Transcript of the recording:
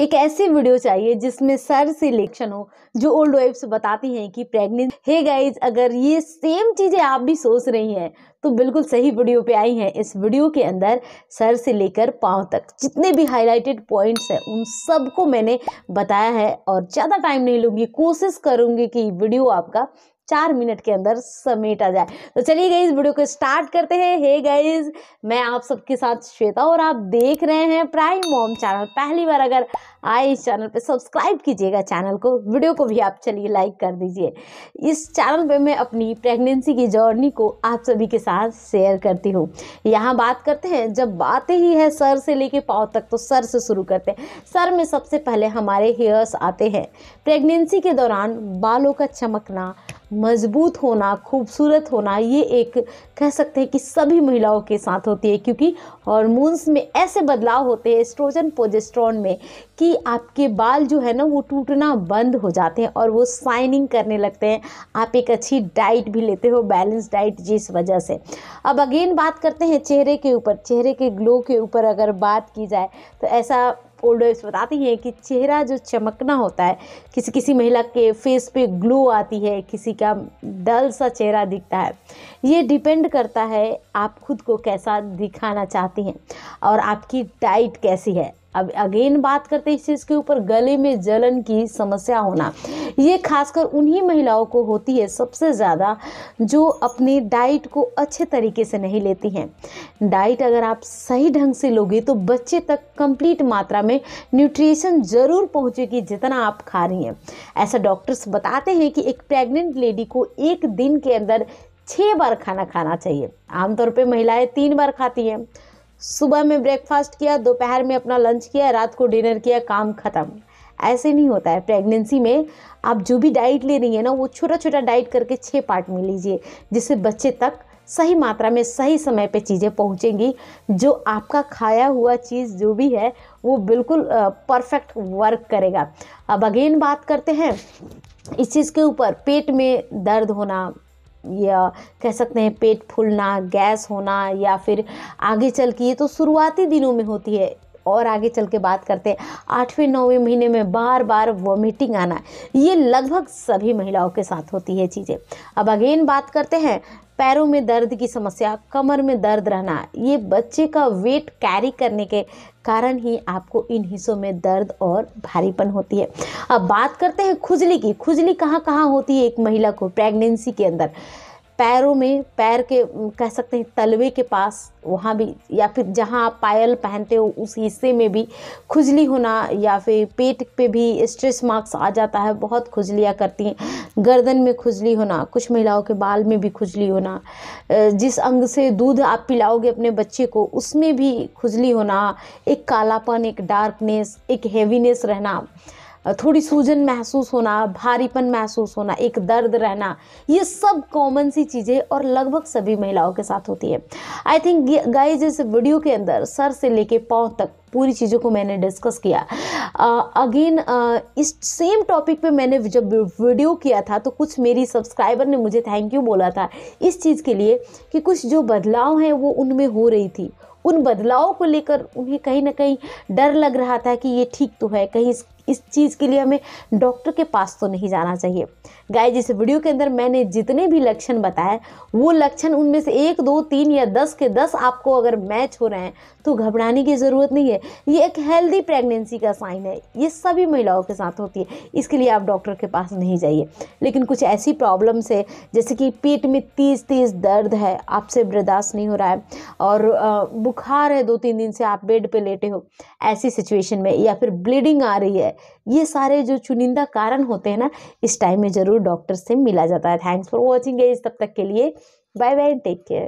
एक ऐसी वीडियो चाहिए जिसमें सर से लेक्शन हो जो ओल्ड वाइफ्स बताती हैं कि प्रेग्नेंट हे गाइज अगर ये सेम चीज़ें आप भी सोच रही हैं तो बिल्कुल सही वीडियो पे आई हैं इस वीडियो के अंदर सर से लेकर पाँव तक जितने भी हाईलाइटेड पॉइंट्स हैं उन सबको मैंने बताया है और ज़्यादा टाइम नहीं लूँगी कोशिश करूँगी कि वीडियो आपका चार मिनट के अंदर समेटा जाए तो चलिए इस वीडियो को स्टार्ट करते हैं हे गाइज मैं आप सबके साथ श्वेता और आप देख रहे हैं प्राइम मॉम चैनल पहली बार अगर आए इस चैनल पे सब्सक्राइब कीजिएगा चैनल को वीडियो को भी आप चलिए लाइक कर दीजिए इस चैनल पे मैं अपनी प्रेगनेंसी की जर्नी को आप सभी के साथ शेयर करती हूँ यहाँ बात करते हैं जब बातें ही है सर से लेके पाँव तक तो सर से शुरू करते हैं सर में सबसे पहले हमारे हेयर्स आते हैं प्रेगनेंसी के दौरान बालों का चमकना मजबूत होना खूबसूरत होना ये एक कह सकते हैं कि सभी महिलाओं के साथ होती है क्योंकि हॉर्मोन्स में ऐसे बदलाव होते हैं एस्ट्रोजन पोजेस्ट्रॉन में कि आपके बाल जो है ना वो टूटना बंद हो जाते हैं और वो साइनिंग करने लगते हैं आप एक अच्छी डाइट भी लेते हो बैलेंस डाइट जिस वजह से अब अगेन बात करते हैं चेहरे के ऊपर चेहरे के ग्लो के ऊपर अगर बात की जाए तो ऐसा ओल्डर्स बताती हैं कि चेहरा जो चमकना होता है किसी किसी महिला के फेस पे ग्लो आती है किसी का डल सा चेहरा दिखता है ये डिपेंड करता है आप खुद को कैसा दिखाना चाहती हैं और आपकी डाइट कैसी है अब अगेन बात करते हैं इस चीज़ के ऊपर गले में जलन की समस्या होना ये खासकर उन्हीं महिलाओं को होती है सबसे ज़्यादा जो अपनी डाइट को अच्छे तरीके से नहीं लेती हैं डाइट अगर आप सही ढंग से लोगे तो बच्चे तक कंप्लीट मात्रा में न्यूट्रिशन ज़रूर पहुँचेगी जितना आप खा रही हैं ऐसा डॉक्टर्स बताते हैं कि एक प्रेग्नेंट लेडी को एक दिन के अंदर छः बार खाना खाना चाहिए आमतौर पर महिलाएँ तीन बार खाती हैं सुबह में ब्रेकफास्ट किया दोपहर में अपना लंच किया रात को डिनर किया काम ख़त्म ऐसे नहीं होता है प्रेगनेंसी में आप जो भी डाइट ले रही हैं ना वो छोटा छोटा डाइट करके छः पार्ट में लीजिए जिससे बच्चे तक सही मात्रा में सही समय पे चीज़ें पहुँचेंगी जो आपका खाया हुआ चीज़ जो भी है वो बिल्कुल परफेक्ट वर्क करेगा अब अगेन बात करते हैं इस चीज़ के ऊपर पेट में दर्द होना या कह सकते हैं पेट फूलना गैस होना या फिर आगे चल के ये तो शुरुआती दिनों में होती है और आगे चल के बात करते हैं आठवें नौवें महीने में बार बार वॉमिटिंग आना ये लगभग सभी महिलाओं के साथ होती है चीज़ें अब अगेन बात करते हैं पैरों में दर्द की समस्या कमर में दर्द रहना ये बच्चे का वेट कैरी करने के कारण ही आपको इन हिस्सों में दर्द और भारीपन होती है अब बात करते हैं खुजली की खुजली कहाँ कहाँ होती है एक महिला को प्रेगनेंसी के अंदर पैरों में पैर के कह सकते हैं तलवे के पास वहाँ भी या फिर जहाँ आप पायल पहनते हो उस हिस्से में भी खुजली होना या फिर पेट पे भी स्ट्रेस मार्क्स आ जाता है बहुत खुजलियाँ करती हैं गर्दन में खुजली होना कुछ महिलाओं के बाल में भी खुजली होना जिस अंग से दूध आप पिलाओगे अपने बच्चे को उसमें भी खुजली होना एक कालापन एक डार्कनेस एक हैवीनेस रहना थोड़ी सूजन महसूस होना भारीपन महसूस होना एक दर्द रहना ये सब कॉमन सी चीज़ें और लगभग सभी महिलाओं के साथ होती है आई थिंक गाइज इस वीडियो के अंदर सर से लेके पाँव तक पूरी चीज़ों को मैंने डिस्कस किया अगेन uh, uh, इस सेम टॉपिक पे मैंने जब वीडियो किया था तो कुछ मेरी सब्सक्राइबर ने मुझे थैंक यू बोला था इस चीज़ के लिए कि कुछ जो बदलाव हैं वो उनमें हो रही थी उन बदलावों को लेकर उन्हें कहीं ना कहीं डर लग रहा था कि ये ठीक तो है कहीं इस चीज़ के लिए हमें डॉक्टर के पास तो नहीं जाना चाहिए गाय जिस वीडियो के अंदर मैंने जितने भी लक्षण बताए वो लक्षण उनमें से एक दो तीन या दस के दस आपको अगर मैच हो रहे हैं तो घबराने की ज़रूरत नहीं है ये एक हेल्दी प्रेगनेंसी का साइन है ये सभी महिलाओं के साथ होती है इसके लिए आप डॉक्टर के पास नहीं जाइए लेकिन कुछ ऐसी प्रॉब्लम्स है जैसे कि पेट में तेज़ तेज़ दर्द है आपसे बर्दाश्त नहीं हो रहा है और बुखार है दो तीन दिन से आप बेड पर लेटे हो ऐसी सिचुएशन में या फिर ब्लीडिंग आ रही है ये सारे जो चुनिंदा कारण होते हैं ना इस टाइम में ज़रूर डॉक्टर से मिला जाता है थैंक्स फॉर वॉचिंग एज तब तक के लिए बाय बाय टेक केयर